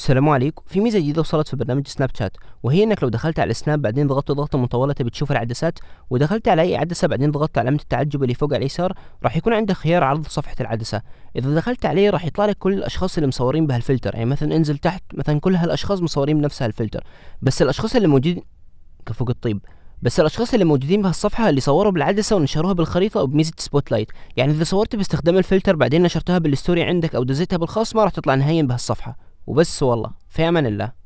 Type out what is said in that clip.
السلام عليكم في ميزه جديده وصلت في برنامج سناب شات وهي انك لو دخلت على سناب بعدين ضغطت ضغطه مطوله تبي تشوف العدسات ودخلت على اي عدسه بعدين ضغطت علامه التعجب اللي فوق على اليسار راح يكون عندك خيار عرض صفحه العدسه اذا دخلت عليه راح يطلع لك كل الاشخاص اللي مصورين بهالفلتر يعني مثلا انزل تحت مثلا كل هالاشخاص مصورين بنفس هالفلتر بس الاشخاص اللي موجودين كفوق الطيب بس الاشخاص اللي موجودين بهالصفحه اللي صوروا بالعدسه ونشروها بالخريطه او بميزه سبوت لايت يعني اذا صورت باستخدام الفلتر بعدين نشرتها بالستوري عندك او دزيتها بالخاص ما راح تطلع نهائيا بهالصفحه وبس والله في امان الله